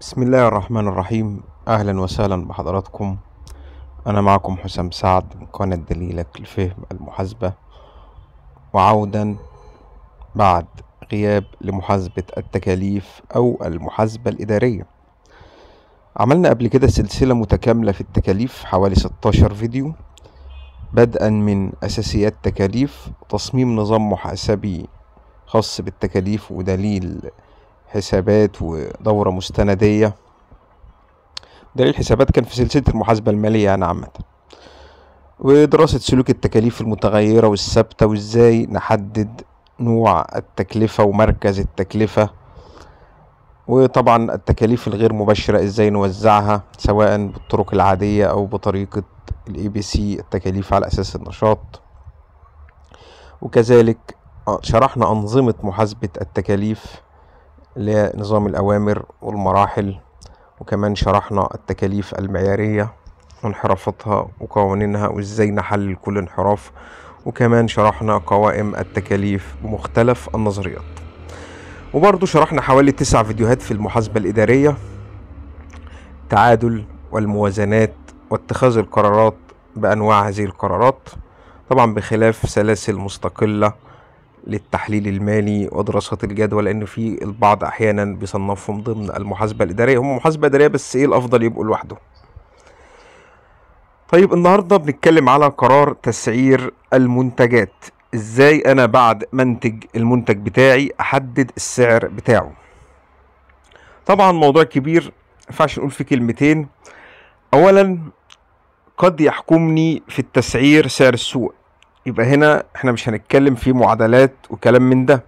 بسم الله الرحمن الرحيم أهلا وسهلا بحضراتكم أنا معكم حسام سعد من قناة دليلك لفهم المحاسبة وعودا بعد غياب لمحاسبة التكاليف أو المحاسبة الإدارية عملنا قبل كده سلسلة متكاملة في التكاليف حوالي 16 فيديو بدءا من أساسيات تكاليف تصميم نظام محاسبي خاص بالتكاليف ودليل حسابات ودورة مستندية دليل الحسابات كان في سلسلة المحاسبة المالية يعني عامة ودراسة سلوك التكاليف المتغيرة والثابتة وازاي نحدد نوع التكلفة ومركز التكلفة وطبعا التكاليف الغير مباشرة ازاي نوزعها سواء بالطرق العادية او بطريقة الاي بي سي التكاليف على اساس النشاط وكذلك آه، شرحنا انظمة محاسبة التكاليف لنظام الأوامر والمراحل وكمان شرحنا التكاليف المعيارية وانحرافاتها وقوانينها وازاي نحلل كل انحراف وكمان شرحنا قوائم التكاليف بمختلف النظريات وبرضه شرحنا حوالي تسع فيديوهات في المحاسبة الإدارية التعادل والموازنات واتخاذ القرارات بأنواع هذه القرارات طبعا بخلاف سلاسل مستقلة للتحليل المالي ودراسات الجدوى لان في البعض احيانا بيصنفهم ضمن المحاسبه الاداريه هم محاسبه اداريه بس ايه الافضل يبقوا لوحده طيب النهارده بنتكلم على قرار تسعير المنتجات ازاي انا بعد ما انتج المنتج بتاعي احدد السعر بتاعه طبعا موضوع كبير ينفعش نقول فيه كلمتين اولا قد يحكمني في التسعير سعر السوق يبقى هنا احنا مش هنتكلم في معادلات وكلام من ده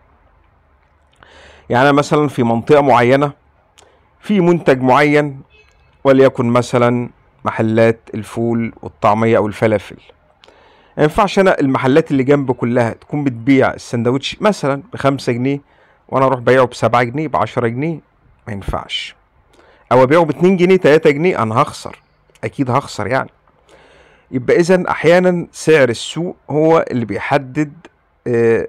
يعني مثلا في منطقة معينة في منتج معين وليكن مثلا محلات الفول والطعمية أو الفلافل ما ينفعش أنا المحلات اللي جنب كلها تكون بتبيع السندوتش مثلا بخمسة جنيه وأنا أروح بيعه بسبعة جنيه بعشرة جنيه ما ينفعش أو أبيعه باتنين جنيه تلاتة جنيه أنا هخسر أكيد هخسر يعني يبقى اذا احيانا سعر السوق هو اللي بيحدد آه،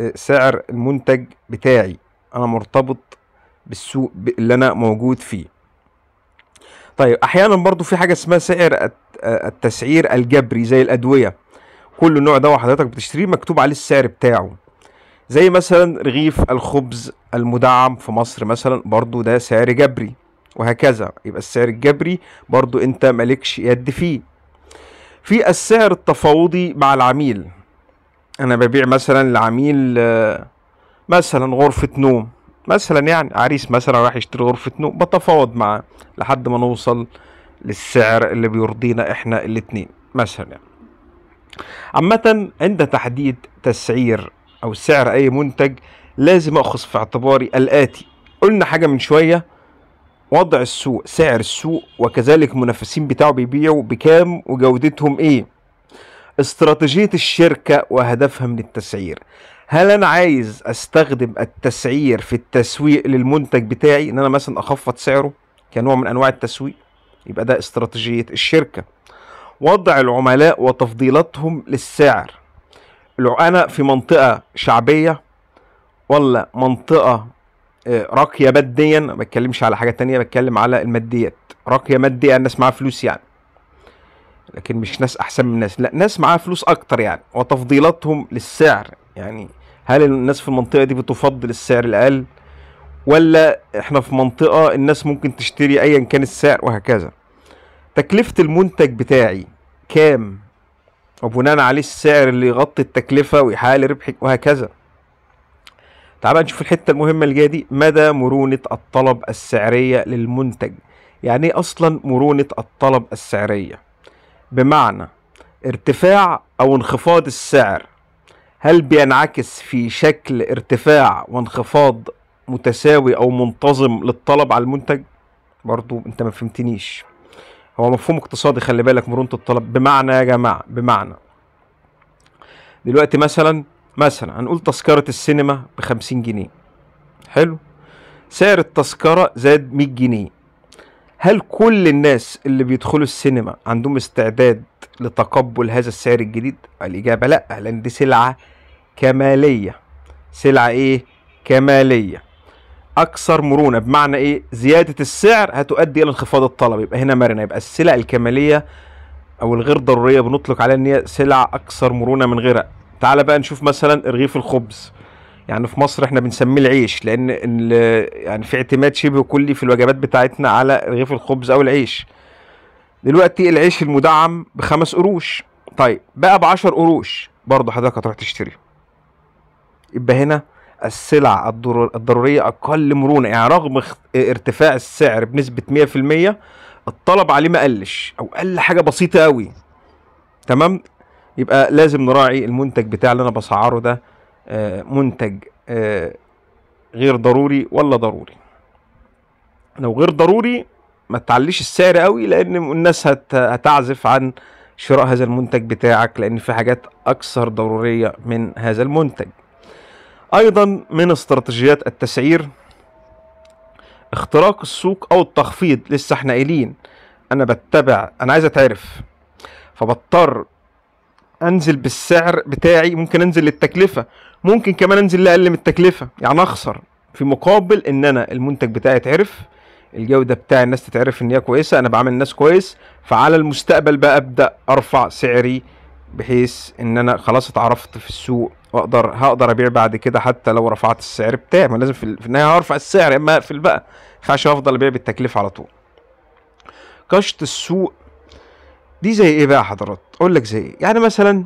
آه، سعر المنتج بتاعي انا مرتبط بالسوق اللي انا موجود فيه طيب احيانا برضو في حاجه اسمها سعر آه، التسعير الجبري زي الادويه كل نوع دواء حضرتك بتشتريه مكتوب عليه السعر بتاعه زي مثلا رغيف الخبز المدعم في مصر مثلا برضو ده سعر جبري وهكذا يبقى السعر الجبري برضو انت مالكش يد فيه في السعر التفاوضي مع العميل انا ببيع مثلا لعميل آه، مثلا غرفة نوم مثلا يعني عريس مثلا راح يشتري غرفة نوم بتفاوض معاه لحد ما نوصل للسعر اللي بيرضينا احنا الاتنين مثلا يعني. عامة عند تحديد تسعير او سعر اي منتج لازم اخذ في اعتباري الاتي قلنا حاجة من شوية وضع السوق سعر السوق وكذلك المنافسين بتاعه بيبيعوا بكام وجودتهم ايه استراتيجية الشركة وهدفها من التسعير هل انا عايز استخدم التسعير في التسويق للمنتج بتاعي ان انا مثلا اخفض سعره كنوع من انواع التسويق يبقى ده استراتيجية الشركة وضع العملاء وتفضيلاتهم للسعر انا في منطقة شعبية ولا منطقة آه، راقيه ماديا ما بتكلمش على حاجه تانية بتكلم على الماديات راقيه ماديا الناس معاها فلوس يعني لكن مش ناس احسن من الناس لا ناس معاها فلوس اكتر يعني وتفضيلاتهم للسعر يعني هل الناس في المنطقه دي بتفضل السعر الاقل ولا احنا في منطقه الناس ممكن تشتري ايا كان السعر وهكذا تكلفه المنتج بتاعي كام وبناء عليه السعر اللي يغطي التكلفه ويحقق ربحك وهكذا تعال نشوف الحته المهمه اللي جايه دي مدى مرونه الطلب السعريه للمنتج يعني ايه اصلا مرونه الطلب السعريه بمعنى ارتفاع او انخفاض السعر هل بينعكس في شكل ارتفاع وانخفاض متساوي او منتظم للطلب على المنتج برضو انت ما فهمتنيش هو مفهوم اقتصادي خلي بالك مرونة الطلب بمعنى يا جماعة بمعنى دلوقتي مثلا مثلا هنقول تذكرة السينما بخمسين جنيه حلو سعر التذكرة زاد مية جنيه هل كل الناس اللي بيدخلوا السينما عندهم استعداد لتقبل هذا السعر الجديد؟ الإجابة لأ لأن دي سلعة كمالية سلعة إيه؟ كمالية أكثر مرونة بمعنى إيه؟ زيادة السعر هتؤدي إلى انخفاض الطلب يبقى هنا مرنة يبقى السلع الكمالية أو الغير ضرورية بنطلق عليها إن هي سلع أكثر مرونة من غيرها تعال بقى نشوف مثلا رغيف الخبز يعني في مصر احنا بنسميه العيش لان يعني في اعتماد شبه كلي في الوجبات بتاعتنا على رغيف الخبز او العيش دلوقتي العيش المدعم بخمس قروش طيب بقى بعشر قروش برضه حضرتك هتروح تشتري يبقى هنا السلع الضرورية أقل مرونة يعني رغم ارتفاع السعر بنسبة 100% الطلب عليه ما قلش أو قل حاجة بسيطة أوي تمام يبقى لازم نراعي المنتج بتاع اللي انا بسعره ده آه، منتج آه، غير ضروري ولا ضروري لو غير ضروري ما تعليش السعر قوي لان الناس هتعزف عن شراء هذا المنتج بتاعك لان في حاجات اكثر ضروريه من هذا المنتج ايضا من استراتيجيات التسعير اختراق السوق او التخفيض لسه احنا قايلين انا بتبع انا عايز اتعرف فبضطر انزل بالسعر بتاعي ممكن انزل للتكلفه ممكن كمان انزل لاقل من التكلفه يعني اخسر في مقابل ان انا المنتج بتاعي اتعرف الجوده بتاع الناس تتعرف ان هي كويسه انا بعمل الناس كويس فعلى المستقبل بقى ابدا ارفع سعري بحيث ان انا خلاص اتعرفت في السوق واقدر هقدر ابيع بعد كده حتى لو رفعت السعر بتاعي ما لازم في, النهايه هرفع السعر اما اقفل بقى ما افضل ابيع بالتكلفه على طول كشط السوق دي زي ايه بقى حضرات اقول لك زي ايه يعني مثلا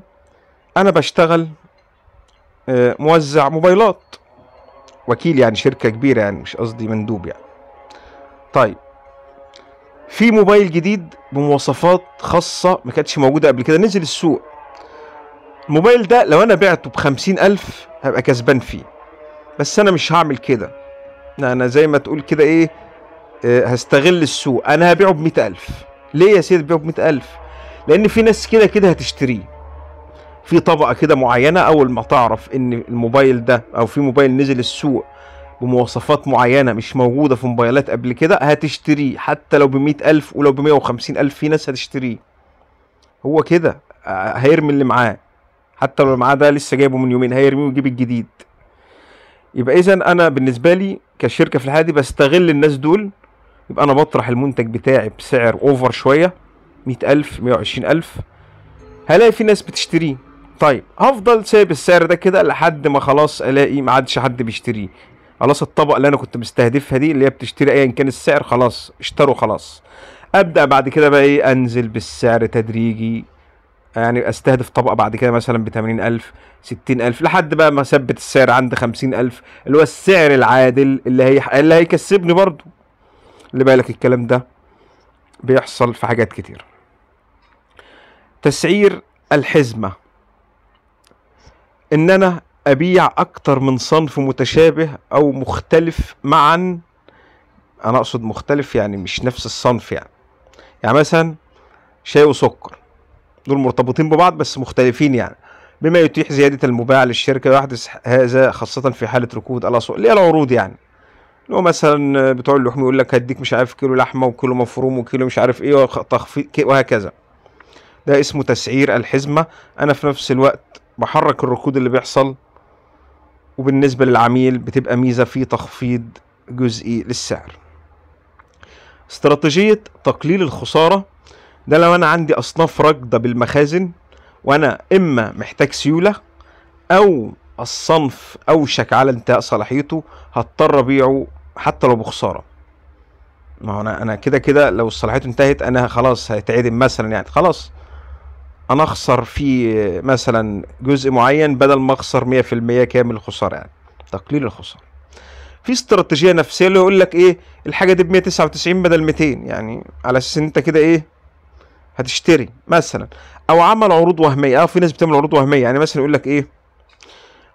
انا بشتغل آه، موزع موبايلات وكيل يعني شركه كبيره يعني مش قصدي مندوب يعني طيب في موبايل جديد بمواصفات خاصة ما كانتش موجودة قبل كده نزل السوق الموبايل ده لو أنا بعته بخمسين ألف هبقى كسبان فيه بس أنا مش هعمل كده أنا زي ما تقول كده إيه آه، هستغل السوق أنا هبيعه بمئة ألف ليه يا سيدي تبيعه بمئة ألف لان في ناس كده كده هتشتريه في طبقه كده معينه اول ما تعرف ان الموبايل ده او في موبايل نزل السوق بمواصفات معينه مش موجوده في موبايلات قبل كده هتشتريه حتى لو ب ألف ولو ب ألف في ناس هتشتريه هو كده آه، هيرمي اللي معاه حتى لو معاه ده لسه جايبه من يومين هيرميه ويجيب الجديد يبقى اذا انا بالنسبه لي كشركه في الحاله دي بستغل الناس دول يبقى انا بطرح المنتج بتاعي بسعر اوفر شويه مئة ألف مئة وعشرين ألف هلاقي في ناس بتشتريه طيب هفضل سايب السعر ده كده لحد ما خلاص الاقي ما عادش حد بيشتريه خلاص الطبقه اللي انا كنت مستهدفها دي اللي هي بتشتري ايا كان السعر خلاص اشتروا خلاص ابدا بعد كده بقى ايه انزل بالسعر تدريجي يعني استهدف طبقه بعد كده مثلا ب 80000 60000 لحد بقى ما اثبت السعر عند 50000 اللي هو السعر العادل اللي هي اللي هيكسبني برضو اللي بالك الكلام ده بيحصل في حاجات كتير تسعير الحزمة إن أنا أبيع أكتر من صنف متشابه أو مختلف معا أنا أقصد مختلف يعني مش نفس الصنف يعني يعني مثلا شاي وسكر دول مرتبطين ببعض بس مختلفين يعني بما يتيح زيادة المباع للشركة ويحدث هذا خاصة في حالة ركود الأسواق اللي هي العروض يعني لو مثلا بتوع اللحوم يقول لك هديك مش عارف كيلو لحمة وكيلو مفروم وكيلو مش عارف ايه وتخفيض وهكذا ده اسمه تسعير الحزمة انا في نفس الوقت بحرك الركود اللي بيحصل وبالنسبة للعميل بتبقى ميزة في تخفيض جزئي للسعر استراتيجية تقليل الخسارة ده لو انا عندي اصناف راكدة بالمخازن وانا اما محتاج سيولة او الصنف اوشك على انتهاء صلاحيته هضطر ابيعه حتى لو بخساره ما هو انا انا كده كده لو صلاحيته انتهت انا خلاص هيتعدم مثلا يعني خلاص انا اخسر في مثلا جزء معين بدل ما اخسر 100% كامل الخساره يعني تقليل الخساره في استراتيجيه نفسيه اللي يقول لك ايه الحاجه دي ب 199 بدل 200 يعني على اساس ان انت كده ايه هتشتري مثلا او عمل عروض وهميه اه في ناس بتعمل عروض وهميه يعني مثلا يقول لك ايه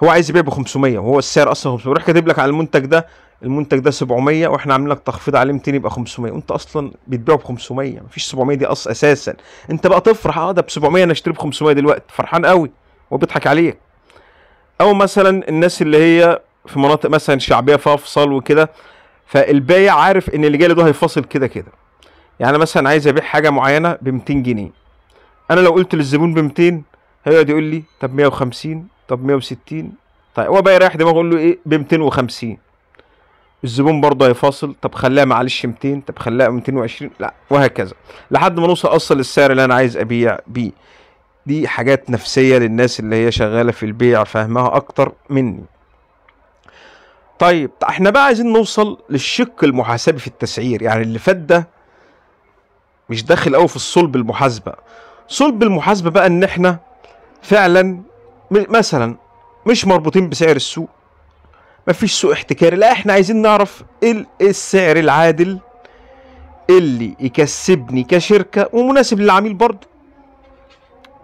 هو عايز يبيع ب 500 وهو السعر اصلا 500 يروح كاتب لك على المنتج ده المنتج ده 700 واحنا عاملين لك تخفيض عليه 200 يبقى 500 وانت اصلا بتبيعه ب 500 مفيش 700 دي اصلا اساسا انت بقى تفرح اه ده ب 700 انا اشتري ب 500 دلوقتي فرحان قوي وبيضحك عليك او مثلا الناس اللي هي في مناطق مثلا شعبيه فيها فصل وكده فالبايع عارف ان اللي جاي له ده هيفصل كده كده يعني مثلا عايز ابيع حاجه معينه ب 200 جنيه انا لو قلت للزبون ب 200 هيقعد يقول لي طب 150 طب 160 طيب هو بقى دماغه اقول له ايه ب 250 الزبون برضه هيفاصل طب خليها معلش 200 طب خليها 220 لا وهكذا لحد ما نوصل اصلا للسعر اللي انا عايز ابيع بيه دي حاجات نفسيه للناس اللي هي شغاله في البيع فاهمها اكتر مني طيب احنا بقى عايزين نوصل للشق المحاسبي في التسعير يعني اللي فات ده مش داخل قوي في الصلب المحاسبه صلب المحاسبه بقى ان احنا فعلا مثلا مش مربوطين بسعر السوق مفيش سوق احتكاري لا احنا عايزين نعرف إيه, ايه السعر العادل اللي يكسبني كشركه ومناسب للعميل برضه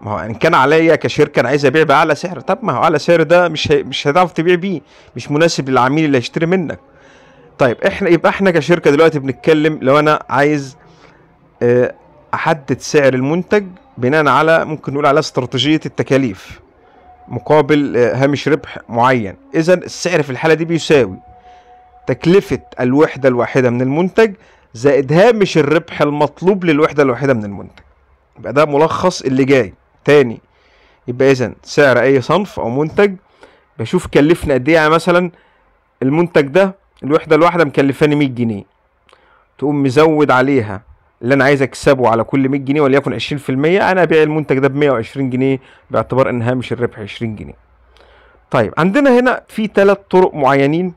ما هو ان كان عليا كشركه انا عايز ابيع باعلى سعر طب ما هو اعلى سعر ده مش هي... مش هتعرف تبيع بيه مش مناسب للعميل اللي هيشتري منك طيب احنا يبقى احنا كشركه دلوقتي بنتكلم لو انا عايز آه، احدد سعر المنتج بناء على ممكن نقول على استراتيجيه التكاليف مقابل آه، هامش ربح معين اذا السعر في الحالة دي بيساوي تكلفة الوحدة الواحدة من المنتج زائد هامش الربح المطلوب للوحدة الواحدة من المنتج يبقى ده ملخص اللي جاي تاني يبقى اذا سعر اي صنف او منتج بشوف كلفنا قد ايه يعني مثلا المنتج ده الوحدة الواحدة مكلفاني 100 جنيه تقوم مزود عليها اللي انا عايز اكسبه على كل 100 جنيه وليكن 20% انا ابيع المنتج ده ب 120 جنيه باعتبار ان هامش الربح 20 جنيه طيب عندنا هنا في ثلاث طرق معينين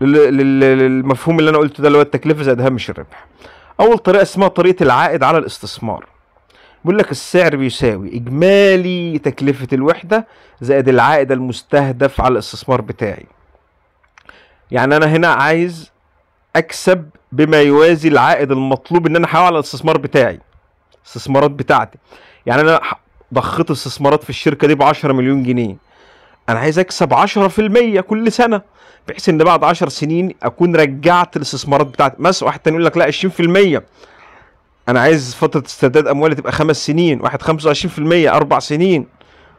للمفهوم اللي انا قلته ده اللي هو التكلفه زائد هامش الربح اول طريقه اسمها طريقه العائد على الاستثمار بيقول لك السعر بيساوي اجمالي تكلفه الوحده زائد العائد المستهدف على الاستثمار بتاعي يعني انا هنا عايز اكسب بما يوازي العائد المطلوب ان انا احاول على الاستثمار بتاعي الاستثمارات بتاعتي يعني انا ضخيت استثمارات في الشركه دي ب 10 مليون جنيه انا عايز اكسب 10% كل سنه بحيث ان بعد 10 سنين اكون رجعت الاستثمارات بتاعتي مثلا واحد تاني يقول لك لا 20% انا عايز فتره استرداد اموالي تبقى خمس سنين واحد 25% اربع سنين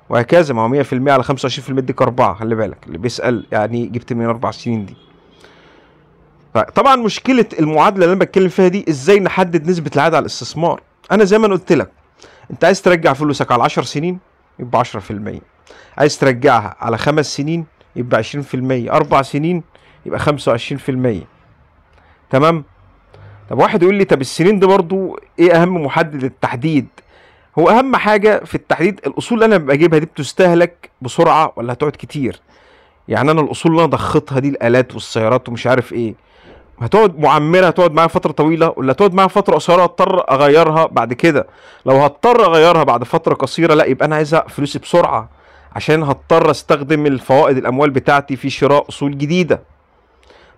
وهكذا ما هو 100% على 25% اديك اربعه خلي بالك اللي بيسال يعني جبت من اربع سنين دي طبعا مشكله المعادله اللي انا بتكلم فيها دي ازاي نحدد نسبه العائد على الاستثمار انا زي ما انا قلت لك انت عايز ترجع فلوسك على 10 سنين يبقى 10% عايز ترجعها على خمس سنين يبقى 20% اربع سنين يبقى 25% تمام طب واحد يقول لي طب السنين دي برضو ايه اهم محدد التحديد هو اهم حاجه في التحديد الاصول اللي انا بجيبها دي بتستهلك بسرعه ولا هتقعد كتير يعني انا الاصول اللي انا ضخيتها دي الالات والسيارات ومش عارف ايه هتقعد معمره هتقعد معايا فتره طويله ولا هتقعد معايا فتره قصيره اضطر اغيرها بعد كده لو هضطر اغيرها بعد فتره قصيره لا يبقى انا عايز فلوسي بسرعه عشان هضطر استخدم الفوائد الاموال بتاعتي في شراء اصول جديده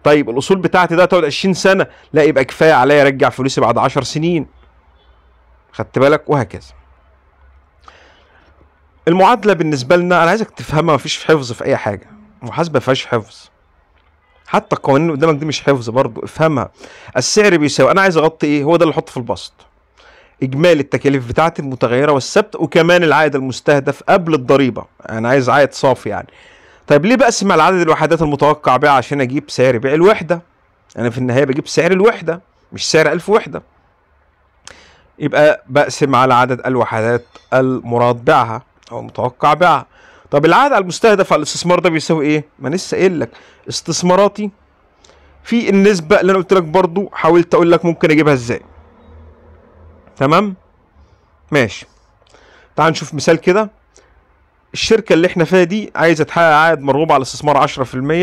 طيب الاصول بتاعتي ده تقعد 20 سنه لا يبقى كفايه عليا ارجع فلوسي بعد 10 سنين خدت بالك وهكذا المعادله بالنسبه لنا انا عايزك تفهمها مفيش حفظ في اي حاجه محاسبه فيهاش حفظ حتى القوانين اللي قدامك دي مش حفظ برضه افهمها السعر بيساوي انا عايز اغطي ايه هو ده اللي احطه في البسط اجمالي التكاليف بتاعتي المتغيره والثابت وكمان العائد المستهدف قبل الضريبه انا عايز عائد صافي يعني طيب ليه بقسم على عدد الوحدات المتوقع بيع عشان اجيب سعر بيع الوحده انا في النهايه بجيب سعر الوحده مش سعر 1000 وحده يبقى بقسم على عدد الوحدات المراد بيعها او المتوقع بيعها طب العائد على المستهدف على الاستثمار ده بيساوي ايه؟ ما انا لسه قايل لك استثماراتي في النسبة اللي انا قلت لك برضو حاولت اقول لك ممكن اجيبها ازاي تمام ماشي تعال نشوف مثال كده الشركة اللي احنا فيها دي عايزة تحقق عائد مرغوب على الاستثمار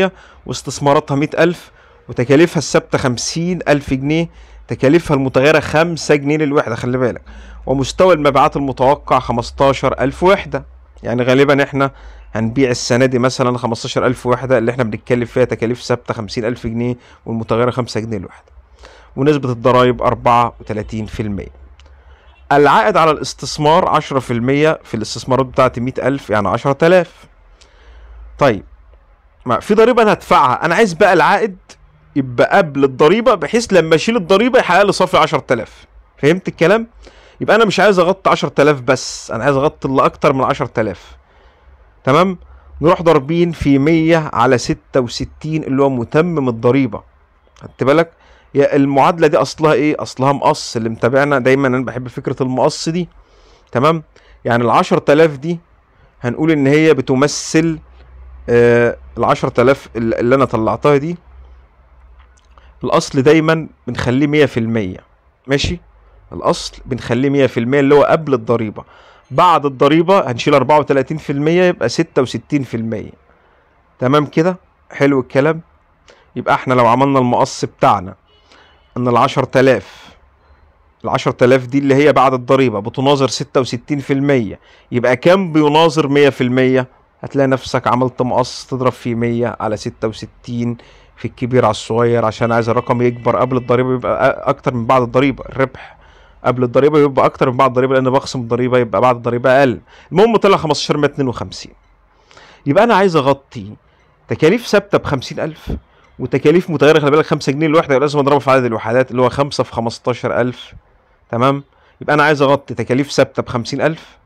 10% واستثماراتها 100000 وتكاليفها الثابتة 50000 جنيه تكاليفها المتغيرة 5 جنيه للوحدة خلي بالك ومستوى المبيعات المتوقع 15000 وحدة يعني غالبا احنا هنبيع السنه دي مثلا 15000 وحده اللي احنا بنتكلم فيها تكاليف ثابته 50000 جنيه والمتغيره 5 جنيه الوحده ونسبه الضرايب 34% العائد على الاستثمار 10% في الاستثمارات بتاعت 100000 يعني 10000 طيب ما في ضريبه انا هدفعها انا عايز بقى العائد يبقى قبل الضريبه بحيث لما اشيل الضريبه يحقق لي صافي 10000 فهمت الكلام يبقى انا مش عايز اغطي 10000 بس انا عايز اغطي اللي اكتر من 10000 تمام نروح ضاربين في 100 على 66 اللي هو متمم الضريبه خدت بالك المعادله دي اصلها ايه اصلها مقص اللي متابعنا دايما انا بحب فكره المقص دي تمام يعني ال 10000 دي هنقول ان هي بتمثل آه ال 10000 اللي انا طلعتها دي الاصل دايما بنخليه 100% ماشي الاصل بنخليه 100% اللي هو قبل الضريبه بعد الضريبه هنشيل 34% يبقى 66% تمام كده حلو الكلام يبقى احنا لو عملنا المقص بتاعنا ان ال 10000 ال 10000 دي اللي هي بعد الضريبه بتناظر 66% يبقى كام بيناظر 100% هتلاقي نفسك عملت مقص تضرب فيه 100 على 66 في الكبير على الصغير عشان عايز الرقم يكبر قبل الضريبه يبقى اكتر من بعد الضريبه الربح قبل الضريبه يبقى اكتر من بعد الضريبه لان بخصم الضريبه يبقى بعد الضريبه اقل المهم طلع 15152 يبقى انا عايز اغطي تكاليف ثابته ب 50000 وتكاليف متغيره خلي بالك 5 جنيه الوحده لازم اضربها في عدد الوحدات اللي هو 5 في 15000 تمام يبقى انا عايز اغطي تكاليف ثابته ب 50000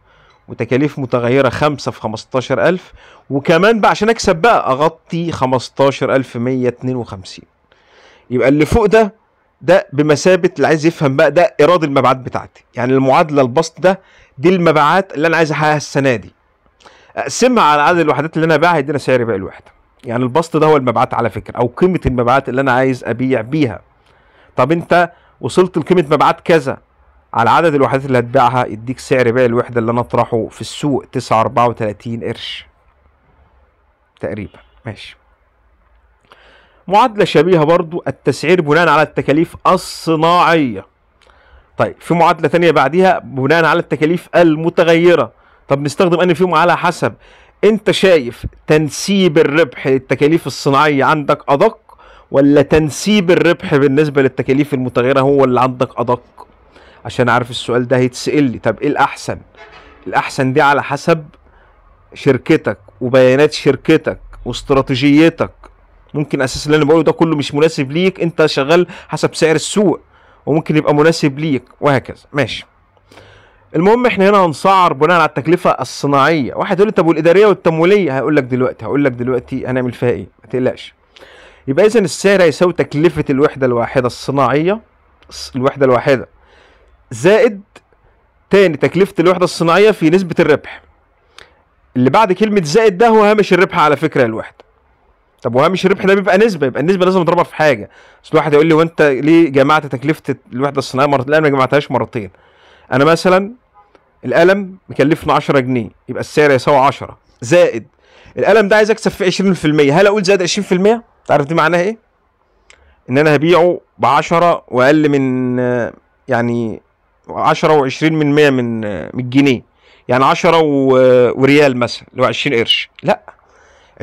وتكاليف متغيرة 5 في 15000 وكمان بقى عشان أكسب بقى أغطي 15152 يبقى اللي فوق ده ده بمثابه اللي عايز يفهم بقى ده ايراد المبيعات بتاعتي يعني المعادله البسط ده دي المبيعات اللي انا عايز احققها السنه دي اقسمها على عدد الوحدات اللي انا باعها يدينا سعر بيع الوحده يعني البسط ده هو المبيعات على فكره او قيمه المبيعات اللي انا عايز ابيع بيها طب انت وصلت لقيمه مبيعات كذا على عدد الوحدات اللي هتبيعها يديك سعر بيع الوحده اللي انا اطرحه في السوق 934 قرش تقريبا ماشي معادلة شبيهة برضو التسعير بناء على التكاليف الصناعية طيب في معادلة ثانية بعديها بناء على التكاليف المتغيرة طب نستخدم أن فيهم على حسب أنت شايف تنسيب الربح للتكاليف الصناعية عندك أدق ولا تنسيب الربح بالنسبة للتكاليف المتغيرة هو اللي عندك أدق عشان عارف السؤال ده هيتسأل لي طب إيه الأحسن الأحسن دي على حسب شركتك وبيانات شركتك واستراتيجيتك ممكن اساس اللي انا بقوله ده كله مش مناسب ليك انت شغال حسب سعر السوق وممكن يبقى مناسب ليك وهكذا ماشي المهم احنا هنا هنسعر بناء على التكلفه الصناعيه واحد يقول لي طب والاداريه والتمويليه هقول لك دلوقتي هقول لك دلوقتي هنعمل فيها ايه ما تقلقش يبقى اذا السعر هيساوي تكلفه الوحده الواحده الصناعيه الوحده الواحده زائد تاني تكلفه الوحده الصناعيه في نسبه الربح اللي بعد كلمه زائد ده هو هامش الربح على فكره الوحده طب وهامش الربح ده بيبقى نسبه يبقى النسبه لازم اضربها في حاجه اصل واحد يقول لي وانت ليه جمعت تكلفه الوحده الصناعيه مرتين لا انا ما جمعتهاش مرتين انا مثلا القلم مكلفنا 10 جنيه يبقى السعر يساوي 10 زائد القلم ده عايز اكسب فيه 20% هل اقول زائد 20% تعرف دي معناها ايه ان انا هبيعه ب 10 واقل من يعني 10 و20 من 100 من من جنيه يعني 10 وريال مثلا اللي هو 20 قرش لا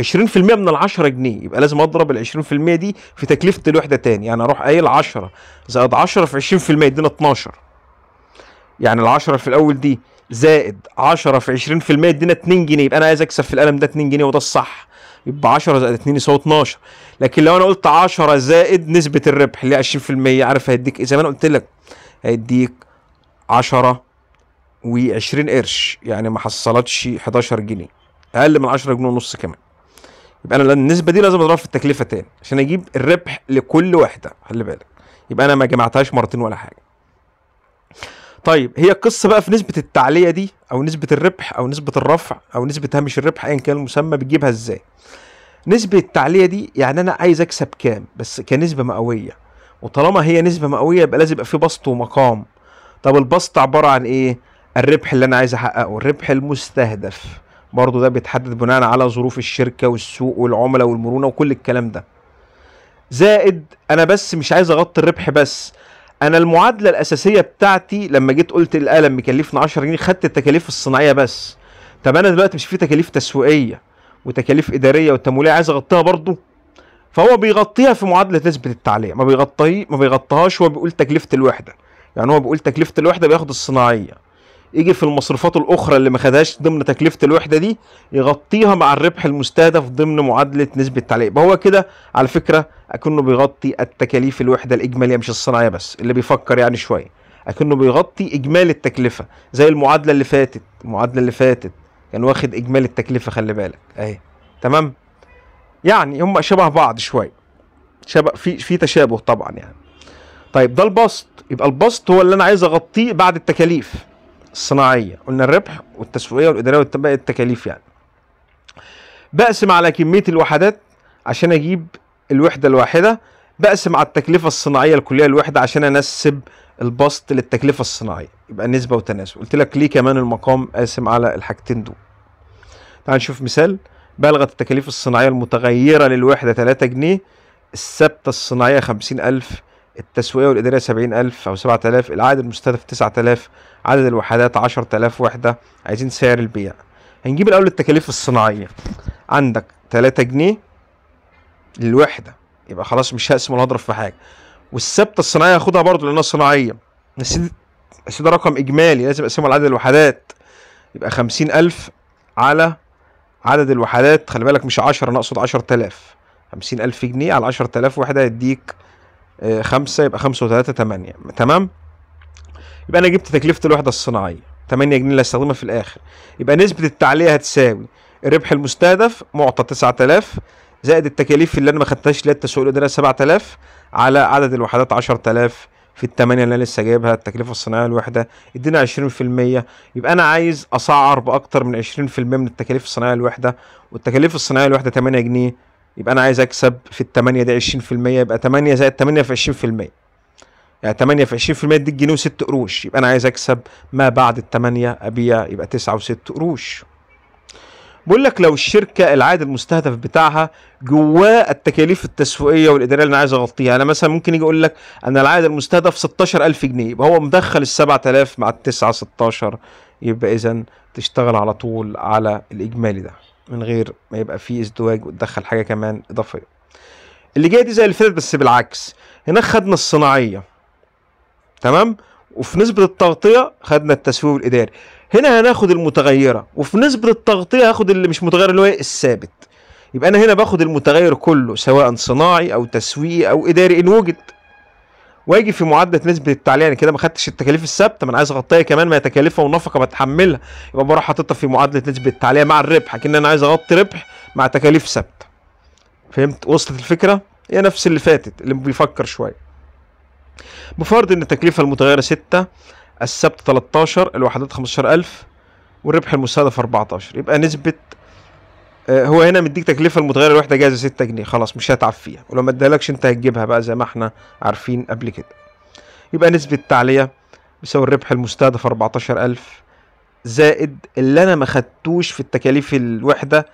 20% من ال 10 جنيه يبقى لازم اضرب ال 20% دي في تكلفه الوحده تاني يعني اروح قايل 10 زائد 10 في 20% يدينا 12 يعني ال 10 في الاول دي زائد 10 في 20% يدينا 2 جنيه يبقى انا عايز اكسب في القلم ده 2 جنيه وده الصح يبقى 10 زائد 2 يساوي 12 لكن لو انا قلت 10 زائد نسبه الربح اللي هي 20% عارف هيديك إيه؟ زي ما انا قلت لك هيديك 10 و20 قرش يعني ما حصلتش 11 جنيه اقل من 10 جنيه ونص كمان يبقى انا النسبه دي لازم اضربها في التكلفه تاني عشان اجيب الربح لكل وحده خلي بالك يبقى انا ما جمعتهاش مرتين ولا حاجه طيب هي القصه بقى في نسبه التعليه دي او نسبه الربح او نسبه الرفع او نسبه هامش الربح ايا كان المسمى بتجيبها ازاي نسبه التعليه دي يعني انا عايز اكسب كام بس كنسبه مئويه وطالما هي نسبه مئويه يبقى لازم يبقى في بسط ومقام طب البسط عباره عن ايه الربح اللي انا عايز احققه الربح المستهدف برضو ده بيتحدد بناء على ظروف الشركة والسوق والعملاء والمرونة وكل الكلام ده زائد انا بس مش عايز اغطي الربح بس انا المعادله الاساسيه بتاعتي لما جيت قلت القلم مكلفني 10 جنيه خدت التكاليف الصناعيه بس طب انا دلوقتي مش في تكاليف تسويقيه وتكاليف اداريه وتمويليه عايز اغطيها برضو فهو بيغطيها في معادله نسبه التعليق ما بيغطيه ما بيغطيهاش هو بيقول تكلفه الوحده يعني هو بيقول تكلفه الوحده بياخد الصناعيه يجي في المصروفات الاخرى اللي ما خدهاش ضمن تكلفه الوحده دي يغطيها مع الربح المستهدف ضمن معادله نسبه التعليق يبقى هو كده على فكره اكنه بيغطي التكاليف الوحده الاجماليه مش الصناعيه بس اللي بيفكر يعني شويه اكنه بيغطي اجمالي التكلفه زي المعادله اللي فاتت المعادله اللي فاتت كان يعني واخد اجمالي التكلفه خلي بالك اهي تمام يعني هم شبه بعض شويه شبه في في تشابه طبعا يعني طيب ده البسط يبقى البسط هو اللي انا عايز اغطيه بعد التكاليف الصناعيه قلنا الربح والتسويقيه والاداريه والباقي التكاليف يعني بقسم على كميه الوحدات عشان اجيب الوحده الواحده بقسم على التكلفه الصناعيه الكليه الواحده عشان انسب البسط للتكلفه الصناعيه يبقى نسبه وتناسب قلت لك ليه كمان المقام قاسم على الحاجتين دول تعال نشوف مثال بلغت التكاليف الصناعيه المتغيره للوحده 3 جنيه الثابته الصناعيه 50000 التسويقيه والاداريه 70000 او 7000 العائد المستهدف 9000 عدد الوحدات 10000 وحده عايزين سعر البيع هنجيب الاول التكاليف الصناعيه عندك 3 جنيه للوحده يبقى خلاص مش هقسم ولا هضرب في حاجه والثابته الصناعيه هاخدها برضه لانها صناعيه بس بس ده رقم اجمالي لازم اقسمه على عدد الوحدات يبقى 50000 على عدد الوحدات خلي بالك مش 10 انا اقصد 10000 50000 جنيه على 10000 وحده يديك 5 آه، يبقى 5 و3 8 تمام يبقى انا جبت تكلفه الوحده الصناعيه 8 جنيه اللي هستخدمها في الاخر يبقى نسبه التعليه هتساوي الربح المستهدف معطى 9000 زائد التكاليف اللي انا ما خدتهاش اللي هي التسويق الاداري 7000 على عدد الوحدات 10000 في الثمانية اللي انا لسه جايبها التكلفة الصناعية الواحدة ادينا 20% يبقى انا عايز اسعر باكتر من 20% من التكاليف الصناعية الواحدة والتكاليف الصناعية الواحدة 8 جنيه يبقى انا عايز اكسب في الثمانية دي 20% يبقى 8 زائد 8 في 20% يعني 8 في 20% دي الجنيه و6 قروش يبقى انا عايز اكسب ما بعد ال 8 ابيع يبقى 9 و6 قروش بقول لك لو الشركه العائد المستهدف بتاعها جواه التكاليف التسويقيه والاداريه اللي انا عايز اغطيها انا يعني مثلا ممكن يجي اقول لك انا العائد المستهدف 16000 جنيه يبقى هو مدخل ال 7000 مع ال 9 16 يبقى اذا تشتغل على طول على الاجمالي ده من غير ما يبقى فيه ازدواج وتدخل حاجه كمان اضافيه اللي جايه دي زي اللي فاتت بس بالعكس هنا خدنا الصناعيه تمام وفي نسبه التغطيه خدنا التسويق الاداري هنا هناخد المتغيره وفي نسبه التغطيه هاخد اللي مش متغير اللي هو إيه؟ الثابت يبقى انا هنا باخد المتغير كله سواء صناعي او تسويقي او اداري ان وجد واجي في معادله نسبه التعليه يعني كده ما خدتش التكاليف الثابته ما انا عايز اغطيها كمان ما هي تكاليفها ونفقه بتحملها يبقى بروح حاططها في معادله نسبه التعليه مع الربح أكن انا عايز اغطي ربح مع تكاليف ثابته فهمت وصلت الفكره هي نفس اللي فاتت اللي بيفكر شويه بفرض ان التكلفة المتغيرة 6 السبت 13 الوحدات 15000 والربح المستهدف 14 يبقى نسبة آه، هو هنا مديك تكلفة المتغيرة الوحدة جاهزة 6 جنيه خلاص مش هتعب فيها ولو ما ادالكش انت هتجيبها بقى زي ما احنا عارفين قبل كده يبقى نسبة التعليه بيساوي الربح المستهدف 14000 زائد اللي انا ما خدتوش في التكاليف الوحدة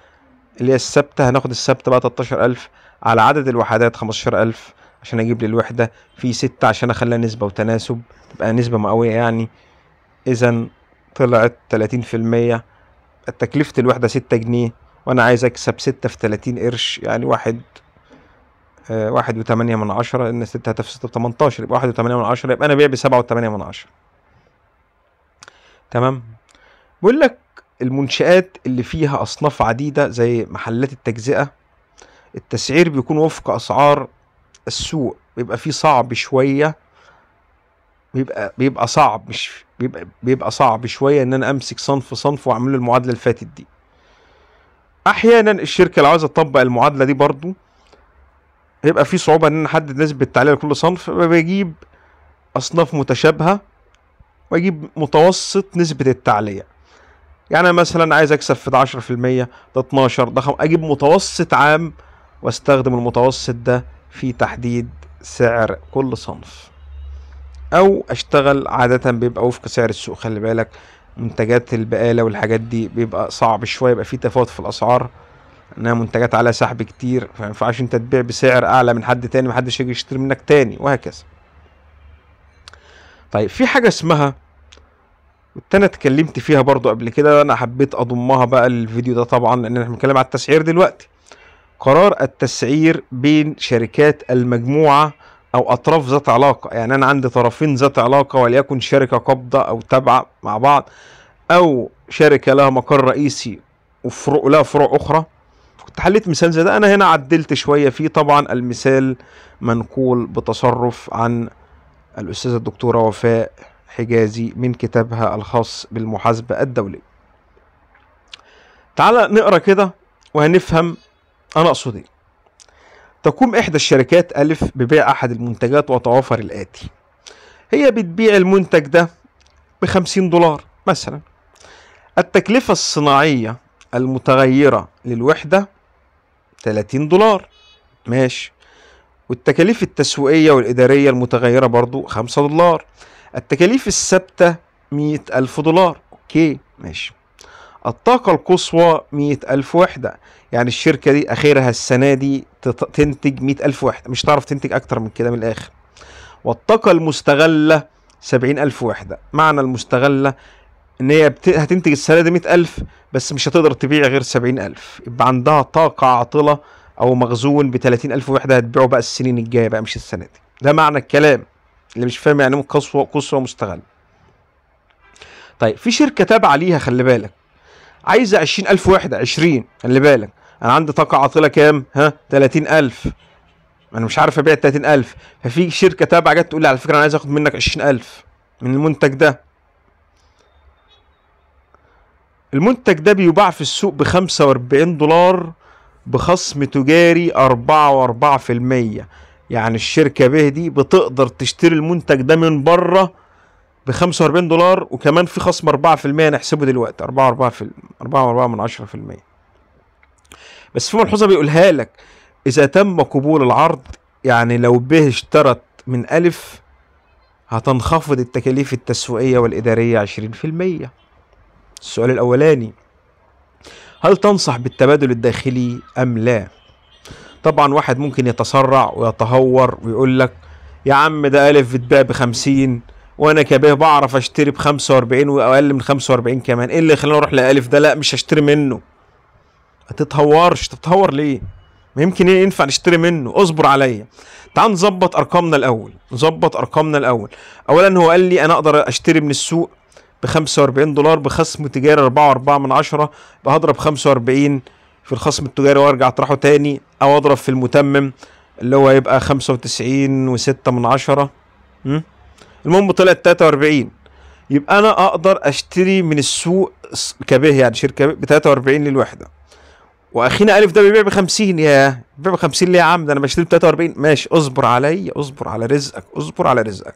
اللي هي الثابتة هناخد الثابتة بقى 13000 على عدد الوحدات 15000 عشان اجيب لي الوحده في ستة عشان اخليها نسبه وتناسب تبقى نسبه مئويه يعني اذا طلعت تلاتين في المية تكلفة الوحدة ستة جنيه وأنا عايز أكسب ستة في تلاتين قرش يعني واحد آه واحد وتمانية من عشرة لأن ستة هتفي ستة بتمنتاشر يبقى واحد وتمانية من عشرة يبقى أنا بيع بسبعة وتمانية من عشرة تمام بيقول لك المنشآت اللي فيها أصناف عديدة زي محلات التجزئة التسعير بيكون وفق أسعار السوق بيبقى فيه صعب شويه بيبقى بيبقى صعب مش بيبقى بيبقى صعب شويه ان انا امسك صنف صنف واعمل له المعادله اللي فاتت دي احيانا الشركه لو عايزه تطبق المعادله دي برضو بيبقى فيه صعوبه ان انا احدد نسبه تعليق لكل صنف بجيب اصناف متشابهه واجيب متوسط نسبه التعليق يعني مثلا عايز اكسب في ده 10% ده 12 ده خم... اجيب متوسط عام واستخدم المتوسط ده في تحديد سعر كل صنف او اشتغل عادة بيبقى وفق سعر السوق خلي بالك منتجات البقالة والحاجات دي بيبقى صعب شوية يبقى في تفاوت في الاسعار انها منتجات عليها سحب كتير فينفعش انت تبيع بسعر اعلى من حد تاني محدش يجي يشتري منك تاني وهكذا طيب في حاجة اسمها انا اتكلمت فيها برضو قبل كده انا حبيت اضمها بقى للفيديو ده طبعا لان احنا بنتكلم على التسعير دلوقتي قرار التسعير بين شركات المجموعة أو أطراف ذات علاقة يعني أنا عندي طرفين ذات علاقة وليكن شركة قبضة أو تابعة مع بعض أو شركة لها مقر رئيسي وفروع لها فروع أخرى كنت حليت مثال زي ده أنا هنا عدلت شوية فيه طبعا المثال منقول بتصرف عن الأستاذة الدكتورة وفاء حجازي من كتابها الخاص بالمحاسبة الدولية تعال نقرا كده وهنفهم أنا أقصد إيه؟ تقوم إحدى الشركات ألف ببيع أحد المنتجات وتوافر الآتي هي بتبيع المنتج ده بخمسين دولار مثلا التكلفة الصناعية المتغيرة للوحدة 30 دولار ماشي والتكاليف التسويقية والإدارية المتغيرة برضو 5 دولار التكاليف الثابتة 100 ألف دولار أوكي ماشي الطاقة القصوى مية ألف وحدة يعني الشركة دي آخرها السنة دي تنتج مية ألف وحدة مش تعرف تنتج أكتر من كده من الآخر والطاقة المستغلة سبعين ألف وحدة معنى المستغلة إن هي بت... هتنتج السنة دي مية ألف بس مش هتقدر تبيع غير سبعين ألف يبقى عندها طاقة عاطلة أو مخزون بتلاتين ألف وحدة هتبيعه بقى السنين الجاية بقى مش السنة دي ده معنى الكلام اللي مش فاهم يعني إيه قصوى قصوى مستغلة طيب في شركة تابعة ليها خلي بالك عايزه 20000 وحده 20 خلي بالك انا عندي طاقه عاطله كام ها 30000 انا مش عارف ابيع 30000 ففي شركه تابعه جت تقول لي على فكره انا عايز اخد منك 20000 من المنتج ده المنتج ده بيباع في السوق ب 45 دولار بخصم تجاري 4.4% يعني الشركة به دي بتقدر تشتري المنتج ده من بره ب 45 دولار وكمان في خصم 4% نحسبه دلوقتي 4 4 في 4 4 من 10% بس في ملحوظه بيقولها لك اذا تم قبول العرض يعني لو به اشترت من الف هتنخفض التكاليف التسويقيه والاداريه 20% السؤال الاولاني هل تنصح بالتبادل الداخلي ام لا طبعا واحد ممكن يتسرع ويتهور ويقول لك يا عم ده الف بتباع بخمسين 50 وانا كبيه بعرف اشتري ب 45 واقل من 45 كمان ايه اللي خلاني اروح لالف ده لا مش هشتري منه ما تتهورش تتهور ليه ما يمكن إيه ينفع نشتري منه اصبر عليا تعال نظبط ارقامنا الاول نظبط ارقامنا الاول اولا هو قال لي انا اقدر اشتري من السوق ب 45 دولار بخصم تجاري 4.4 من 10 بهضرب 45 في الخصم التجاري وارجع اطرحه تاني او اضرب في المتمم اللي هو هيبقى 95.6 من 10 م? المهم طلعت 43 يبقى انا اقدر اشتري من السوق كبه يعني شركه ب 43 للوحده واخينا الف ده بيبيع ب 50 يا بيبيع ب 50 ليه يا عم ده انا بشتري ب 43 ماشي اصبر عليا اصبر على رزقك اصبر على رزقك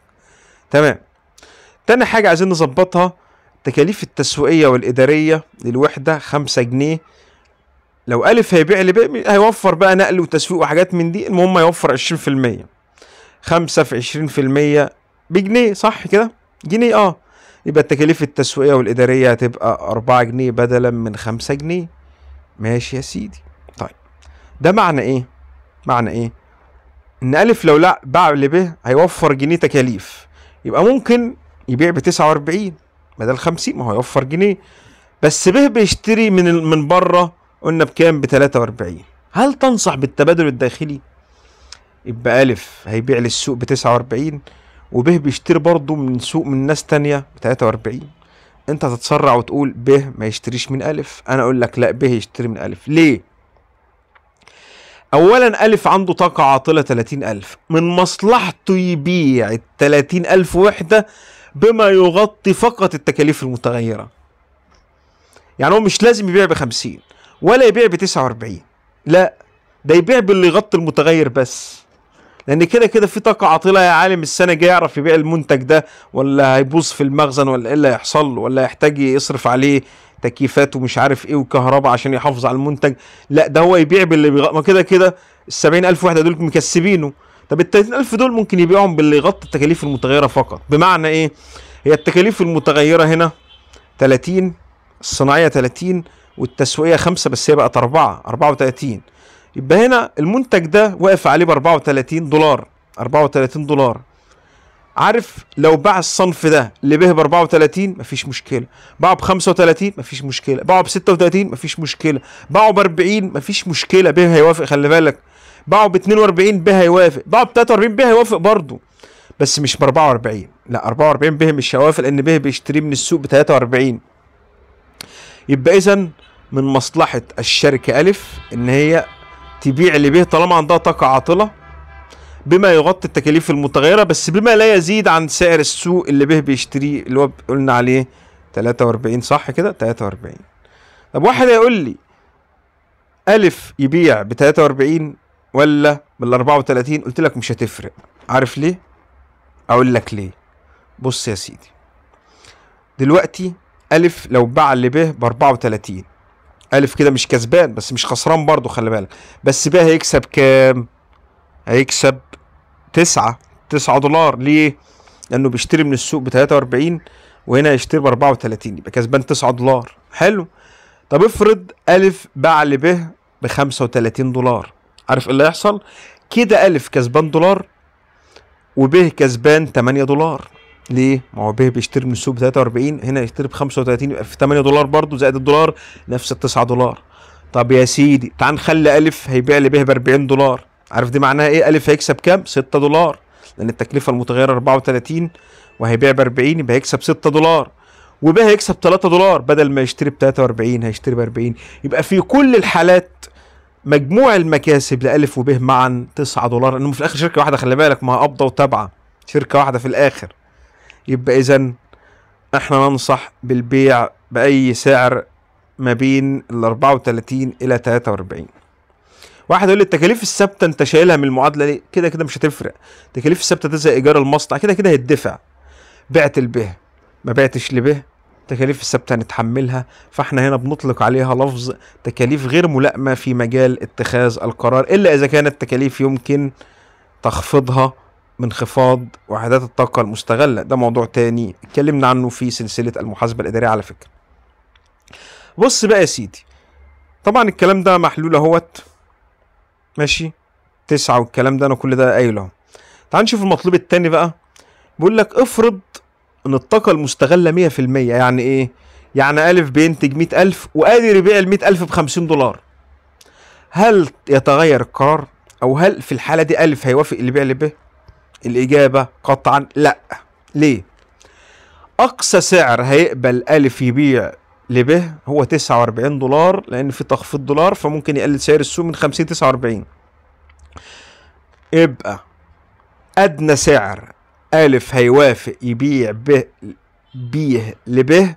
تمام تاني حاجه عايزين نظبطها التكاليف التسويقيه والاداريه للوحده 5 جنيه لو الف هيبيع لبيع هيوفر بقى نقل وتسويق وحاجات من دي المهم هيوفر 20% 5 في 20% بجنيه صح كده جنيه اه يبقى التكاليف التسويقيه والاداريه هتبقى 4 جنيه بدلا من 5 جنيه ماشي يا سيدي طيب ده معنى ايه معنى ايه ان الف لو لا باع لب هيوفر جنيه تكاليف يبقى ممكن يبيع ب 49 بدل 50 ما هو هيوفر جنيه بس به بيشتري من من بره قلنا بكام ب 43 هل تنصح بالتبادل الداخلي يبقى الف هيبيع للسوق ب 49 وبه بيشتري برضه من سوق من ناس تانية ب 43 انت هتتسرع وتقول به ما يشتريش من الف انا اقول لك لا به يشتري من الف ليه اولا الف عنده طاقة عاطلة 30 الف من مصلحته يبيع ال 30 الف وحدة بما يغطي فقط التكاليف المتغيرة يعني هو مش لازم يبيع ب 50 ولا يبيع ب 49 لا ده يبيع باللي يغطي المتغير بس لان كده كده في طاقه عاطله يا عالم السنه الجايه يعرف يبيع المنتج ده ولا هيبوظ في المخزن ولا ايه اللي هيحصل له ولا يحتاج يصرف عليه تكييفات ومش عارف ايه وكهرباء عشان يحافظ على المنتج لا ده هو يبيع باللي بيغ... ما كده كده ال ألف وحده دول مكسبينه طب ال ألف دول ممكن يبيعهم باللي يغطي التكاليف المتغيره فقط بمعنى ايه هي التكاليف المتغيره هنا 30 الصناعيه 30 والتسويقيه 5 بس هي بقت 4 34 يبقى هنا المنتج ده واقف عليه ب 34 دولار 34 دولار عارف لو باع الصنف ده اللي به ب 34 مفيش مشكله باعه ب 35 مفيش مشكله باعه ب 36 مفيش مشكله باعه ب 40 مفيش مشكله به هيوافق خلي بالك باعه ب 42 به هيوافق باعه ب 43 به هيوافق برضه بس مش ب 44 لا 44 به مش هيوافق لان به بيشتريه من السوق ب 43 يبقى اذا من مصلحه الشركه الف ان هي تبيع اللي به طالما عندها طاقة عاطلة بما يغطي التكاليف المتغيرة بس بما لا يزيد عن سعر السوق اللي به بيشتريه اللي هو قلنا عليه 43 صح كده 43 طب واحد هيقول لي ألف يبيع ب 43 ولا بال 34 قلت لك مش هتفرق عارف ليه؟ أقول لك ليه بص يا سيدي دلوقتي ألف لو باع اللي به ب 34 الف كده مش كسبان بس مش خسران برضو خلي بالك بس بقى هيكسب كام هيكسب تسعة تسعة دولار ليه لانه بيشتري من السوق ب 43 وهنا يشتري ب 34 يبقى كسبان 9 دولار حلو طب افرض الف باع لب ب 35 دولار عارف ايه اللي هيحصل كده الف كسبان دولار وب كسبان 8 دولار ليه؟ ما هو بيه بيشتري من السوق ب 43 هنا يشتري ب 35 يبقى في 8 دولار برضه زائد الدولار نفس ال 9 دولار طب يا سيدي تعال نخلي الف هيبيع لي بيه ب 40 دولار عارف دي معناها ايه الف هيكسب كام 6 دولار لان التكلفه المتغيره 34 وهيبيع ب 40 يبقى هيكسب 6 دولار وبيه هيكسب 3 دولار بدل ما يشتري ب 43 هيشتري ب 40 يبقى في كل الحالات مجموع المكاسب لالف وب معا 9 دولار انهم في الاخر شركه واحده خلي بالك ما هي قبضه وتابعه شركه واحده في الاخر يبقى إذا احنا ننصح بالبيع بأي سعر ما بين ال 34 إلى 43 واحد يقول لي التكاليف الثابته انت شايلها من المعادله ليه؟ كده كده مش هتفرق التكاليف الثابته ده زي ايجار المصنع كده كده هيدفع بعت البه ما بعتش لبه التكاليف الثابته هنتحملها فاحنا هنا بنطلق عليها لفظ تكاليف غير ملائمه في مجال اتخاذ القرار الا اذا كانت تكاليف يمكن تخفيضها انخفاض وحدات الطاقة المستغلة ده موضوع تاني اتكلمنا عنه في سلسلة المحاسبة الإدارية على فكرة بص بقى يا سيدي طبعا الكلام ده محلول اهوت ماشي تسعة والكلام ده انا كل ده قايله اهو تعال نشوف المطلوب التاني بقى بيقول لك افرض ان الطاقة المستغلة مية في المية يعني ايه يعني ألف بينتج مية ألف وقادر يبيع المية ألف بخمسين دولار هل يتغير القرار أو هل في الحالة دي ألف هيوافق اللي بيع لبيه الإجابة قطعا لأ ليه؟ أقصى سعر هيقبل ألف يبيع لبه هو 49 دولار لأن في تخفيض دولار فممكن يقلل سعر السوق من 50 49 يبقى أدنى سعر ألف هيوافق يبيع به بيه لبه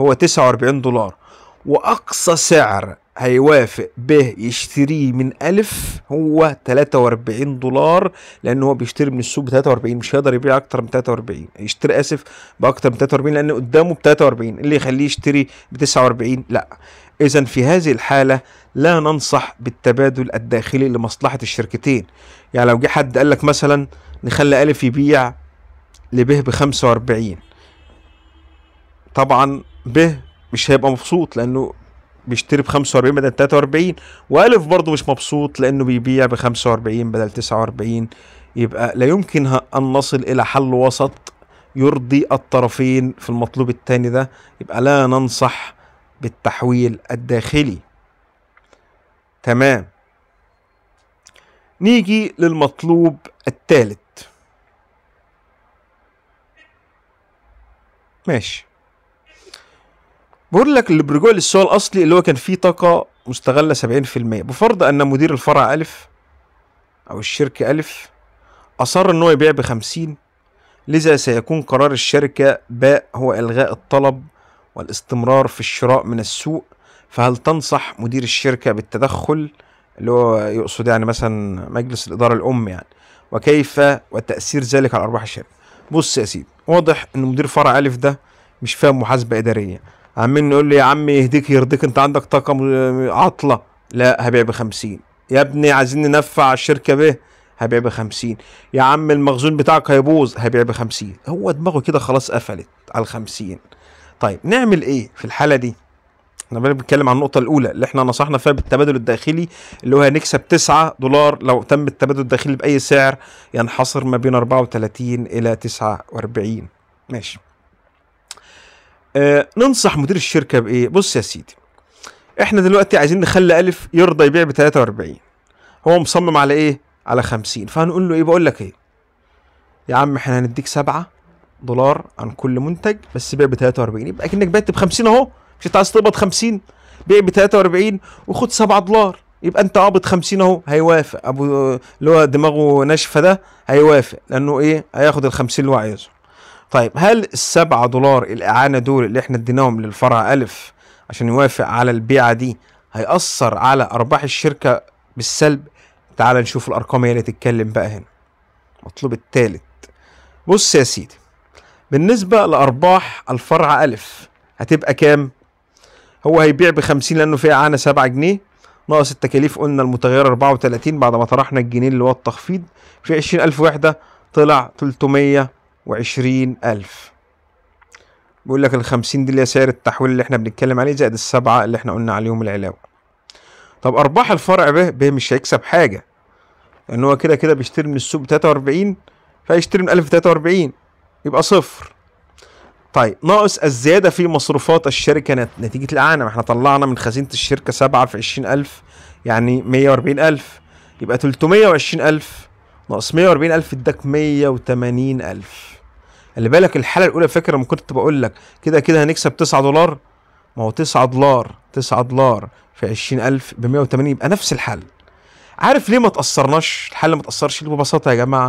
هو 49 دولار وأقصى سعر هيوافق ب يشتريه من ألف هو 43 دولار لأن هو بيشتري من السوق ب 43 مش هيقدر يبيع أكتر من 43 يشتري آسف بأكتر من 43 لأن قدامه ب 43 اللي يخليه يشتري ب 49 لأ إذا في هذه الحالة لا ننصح بالتبادل الداخلي لمصلحة الشركتين يعني لو جه حد قال لك مثلا نخلي ألف يبيع لبه ب 45 طبعا به مش هيبقى مبسوط لأنه بيشتري ب 45 بدل 43 والف برضه مش مبسوط لانه بيبيع ب 45 بدل 49 يبقى لا يمكن ان نصل الى حل وسط يرضي الطرفين في المطلوب الثاني ده يبقى لا ننصح بالتحويل الداخلي تمام نيجي للمطلوب الثالث ماشي بقول لك برجوع للسؤال الاصلي اللي هو كان فيه طاقه مستغله 70% بفرض ان مدير الفرع الف او الشركه الف اصر ان هو يبيع ب 50 لذا سيكون قرار الشركه باء هو الغاء الطلب والاستمرار في الشراء من السوق فهل تنصح مدير الشركه بالتدخل اللي هو يقصد يعني مثلا مجلس الاداره الام يعني وكيف وتاثير ذلك على ارباح الشركه بص يا سيدي واضح ان مدير فرع الف ده مش فاهم محاسبه اداريه عمال نقول له يا عم يهديك يرضيك انت عندك طاقم عطله لا هبيع ب 50 يا ابني عايزين ننفع الشركه به هبيع ب 50 يا عم المخزون بتاعك هيبوظ هبيع ب 50 هو دماغه كده خلاص قفلت على ال 50 طيب نعمل ايه في الحاله دي احنا بنتكلم عن النقطه الاولى اللي احنا نصحنا فيها بالتبادل الداخلي اللي هو هنكسب 9 دولار لو تم التبادل الداخلي باي سعر ينحصر ما بين 34 الى 49 ماشي آه ننصح مدير الشركه بايه بص يا سيدي احنا دلوقتي عايزين نخلي الف يرضى يبيع ب 43 هو مصمم على ايه على 50 فهنقول له ايه بقول لك ايه يا عم احنا هنديك 7 دولار عن كل منتج بس بيع ب 43 يبقى كانك بعت ب 50 اهو مش انت عايز تقبض 50 بيع ب 43 وخد 7 دولار يبقى انت قابض 50 اهو هيوافق ابو اللي هو دماغه ناشفه ده هيوافق لانه ايه هياخد ال 50 اللي هو عايزه طيب هل السبعة دولار الإعانة دول اللي احنا اديناهم للفرع ألف عشان يوافق على البيعة دي هيأثر على أرباح الشركة بالسلب؟ تعال نشوف الأرقام هي اللي تتكلم بقى هنا مطلوب التالت بص يا سيدي بالنسبة لأرباح الفرع ألف هتبقى كام؟ هو هيبيع ب 50 لأنه في إعانة 7 جنيه ناقص التكاليف قلنا المتغير 34 بعد ما طرحنا الجنيه اللي هو التخفيض في 20000 وحدة طلع 300 وعشرين ألف بيقول لك الخمسين دي اللي هي سعر التحويل اللي احنا بنتكلم عليه زائد السبعة اللي احنا قلنا عليهم العلاوة طب أرباح الفرع به به مش هيكسب حاجة لأن هو كده كده بيشتري من السوق بتلاتة وأربعين فهيشتري من ألف تلاتة وأربعين يبقى صفر طيب ناقص الزيادة في مصروفات الشركة نتيجة الإعانة ما احنا طلعنا من خزينة الشركة سبعة في عشرين ألف يعني مية وأربعين ألف يبقى تلتمية وعشرين ألف ناقص 140000 اداك 180000 اللي خلي بالك الحالة الأولى فاكر لما كنت بقول لك كده كده هنكسب 9 دولار ما هو 9 دولار 9 دولار في 20000 ب 180 يبقى نفس الحل عارف ليه ما تأثرناش الحل ما تأثرش ببساطة يا جماعة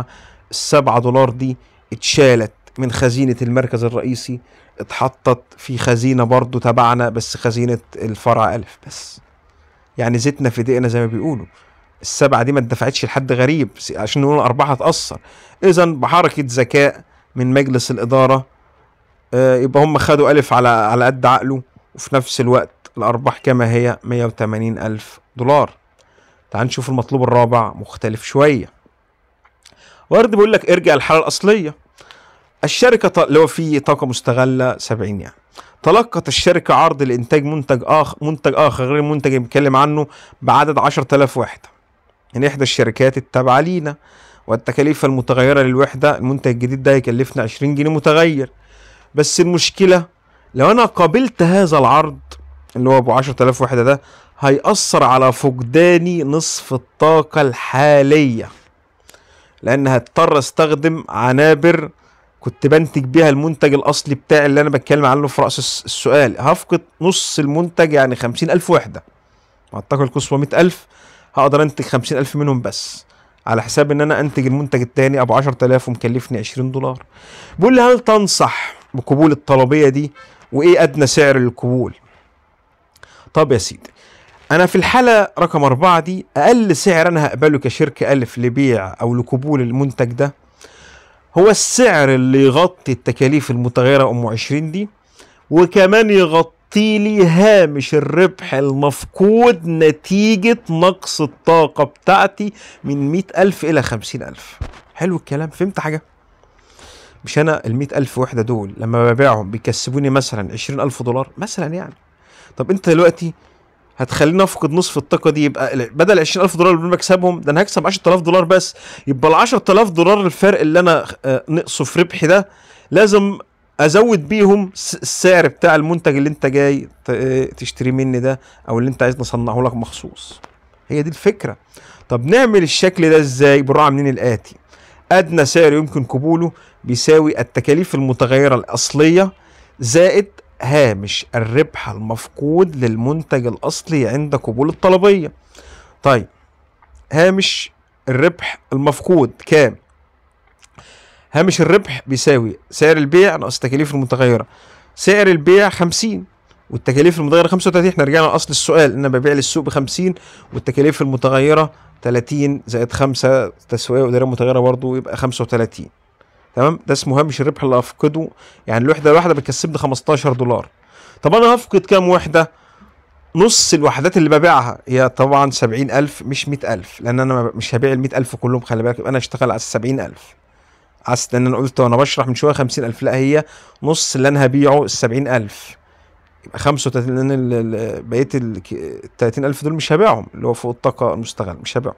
ال 7 دولار دي اتشالت من خزينة المركز الرئيسي اتحطت في خزينة برضو تبعنا بس خزينة الفرع ألف بس يعني زيتنا في دقنا زي ما بيقولوا السبعه دي ما اتدفعتش لحد غريب عشان نقول اربعه تأثر اذا بحركه ذكاء من مجلس الاداره آه، يبقى هم خدوا الف على على قد عقله وفي نفس الوقت الارباح كما هي 180 الف دولار تعال نشوف المطلوب الرابع مختلف شويه ورد بيقول لك ارجع للحاله الاصليه الشركه اللي هو في طاقه مستغله 70 يعني تلقت الشركة عرض لإنتاج منتج آخر منتج آخر غير المنتج اللي بنتكلم عنه بعدد 10000 وحدة من إحدى الشركات التابعة لينا والتكاليف المتغيرة للوحدة المنتج الجديد ده يكلفنا 20 جنيه متغير بس المشكلة لو أنا قابلت هذا العرض اللي هو أبو 10000 وحدة ده هيأثر على فقداني نصف الطاقة الحالية لأن هضطر أستخدم عنابر كنت بنتج بيها المنتج الأصلي بتاعي اللي أنا بتكلم عنه في رأس السؤال هفقد نص المنتج يعني خمسين ألف وحدة مع الطاقة القصوى مئة ألف هقدر انتج 50000 منهم بس على حساب ان انا انتج المنتج التاني ابو 10000 ومكلفني 20 دولار بيقول لي هل تنصح بقبول الطلبيه دي وايه ادنى سعر للقبول طب يا سيدي انا في الحاله رقم أربعة دي اقل سعر انا هقبله كشركه الف لبيع او لقبول المنتج ده هو السعر اللي يغطي التكاليف المتغيره ام 20 دي وكمان يغطي حطي لي هامش الربح المفقود نتيجة نقص الطاقة بتاعتي من مئة ألف إلى خمسين ألف حلو الكلام فهمت حاجة؟ مش أنا المئة ألف وحدة دول لما ببيعهم بيكسبوني مثلا عشرين ألف دولار مثلا يعني طب أنت دلوقتي هتخليني افقد نصف الطاقه دي يبقى بدل 20000 دولار اللي بكسبهم ده انا هكسب 10000 دولار بس يبقى ال 10000 دولار الفرق اللي انا آه، نقصه في ربحي ده لازم ازود بيهم السعر بتاع المنتج اللي انت جاي تشتري مني ده او اللي انت عايز نصنعه لك مخصوص هي دي الفكره طب نعمل الشكل ده ازاي بالراحه منين الاتي ادنى سعر يمكن قبوله بيساوي التكاليف المتغيره الاصليه زائد هامش الربح المفقود للمنتج الاصلي عند قبول الطلبيه طيب هامش الربح المفقود كام هامش الربح بيساوي سعر البيع ناقص التكاليف المتغيرة سعر البيع 50 والتكاليف المتغيرة 35 احنا رجعنا لأصل السؤال إن أنا ببيع للسوق ب 50 والتكاليف المتغيرة 30 زائد 5 تسوية وإدارية متغيرة برضه يبقى 35 تمام ده اسمه هامش الربح اللي هفقده يعني الوحدة الواحدة بتكسبني 15 دولار طب أنا هفقد كام وحدة؟ نص الوحدات اللي ببيعها هي طبعا سبعين ألف مش مئة ألف لأن أنا مش هبيع المئة ألف كلهم خلي بالك أنا أشتغل على السبعين ألف حاسس ان انا قلت وانا بشرح من شويه 50000 لا هي نص اللي انا هبيعه ال 70000 يبقى 35 لان بقيه ال 30000 دول مش هبيعهم اللي هو فوق الطاقه المستغل مش هبيعهم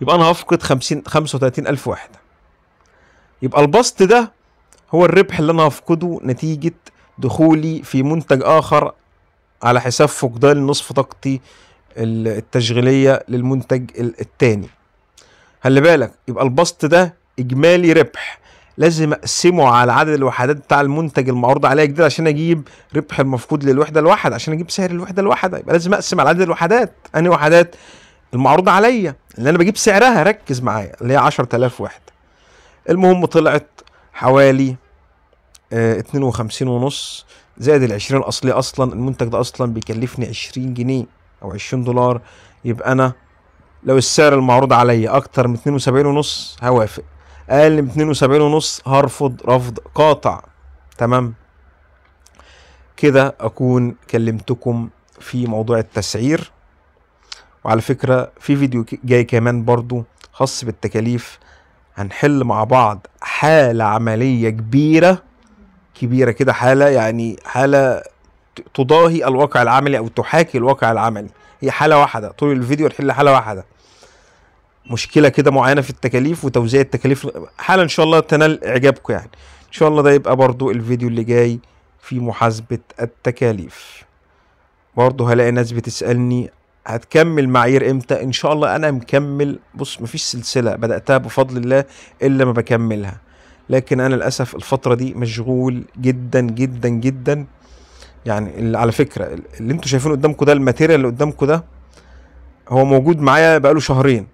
يبقى انا هفقد 50 35000 واحده يبقى البسط ده هو الربح اللي انا هفقده نتيجه دخولي في منتج اخر على حساب فقدان نصف طاقتي التشغيليه للمنتج الثاني خلي بالك يبقى البسط ده اجمالي ربح لازم اقسمه على عدد الوحدات بتاع المنتج المعروض عليا جديد عشان اجيب ربح المفقود للوحده الواحده عشان اجيب سعر الوحده الواحده يبقى لازم اقسم على عدد الوحدات انهي وحدات المعروضه عليا اللي انا بجيب سعرها ركز معايا اللي هي 10000 وحده المهم طلعت حوالي 52 آه، ونص زائد ال 20 الاصلي اصلا المنتج ده اصلا بيكلفني 20 جنيه او 20 دولار يبقى انا لو السعر المعروض عليا اكتر من 72 ونص هوافق اقل من 72 ونص هرفض رفض قاطع تمام كده اكون كلمتكم في موضوع التسعير وعلى فكرة في فيديو جاي كمان برضو خاص بالتكاليف هنحل مع بعض حالة عملية كبيرة كبيرة كده حالة يعني حالة تضاهي الواقع العملي او تحاكي الواقع العملي هي حالة واحدة طول الفيديو نحل حالة واحدة مشكله كده معينه في التكاليف وتوزيع التكاليف حالا ان شاء الله تنال اعجابكم يعني ان شاء الله ده يبقى برضو الفيديو اللي جاي في محاسبه التكاليف برضو هلاقي ناس بتسالني هتكمل معايير امتى ان شاء الله انا مكمل بص مفيش سلسله بداتها بفضل الله الا ما بكملها لكن انا للاسف الفتره دي مشغول جدا جدا جدا يعني اللي على فكره اللي انتم شايفينه قدامكم ده الماتيريال اللي قدامكم ده هو موجود معايا بقاله شهرين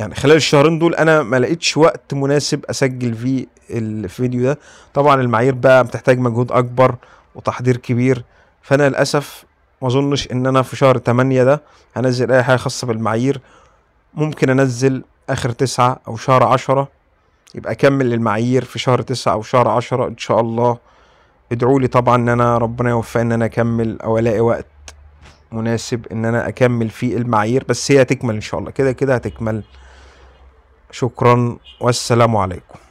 يعني خلال الشهرين دول انا ما لقيتش وقت مناسب اسجل فيه الفيديو ده طبعا المعايير بقى بتحتاج مجهود اكبر وتحضير كبير فانا للاسف ما اظنش ان انا في شهر 8 ده هنزل اي حاجه خاصه بالمعايير ممكن انزل اخر تسعة او شهر عشرة يبقى اكمل المعايير في شهر تسعة او شهر عشرة ان شاء الله ادعوا لي طبعا ان انا ربنا يوفقني ان انا اكمل او الاقي وقت مناسب ان انا اكمل فيه المعايير بس هي هتكمل ان شاء الله كده كده هتكمل شكرا والسلام عليكم